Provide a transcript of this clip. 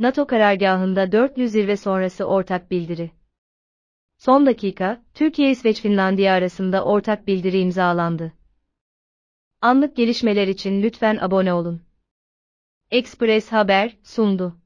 NATO karargahında 400 zirve sonrası ortak bildiri. Son dakika, Türkiye-İsveç-Finlandiya arasında ortak bildiri imzalandı. Anlık gelişmeler için lütfen abone olun. Express Haber sundu.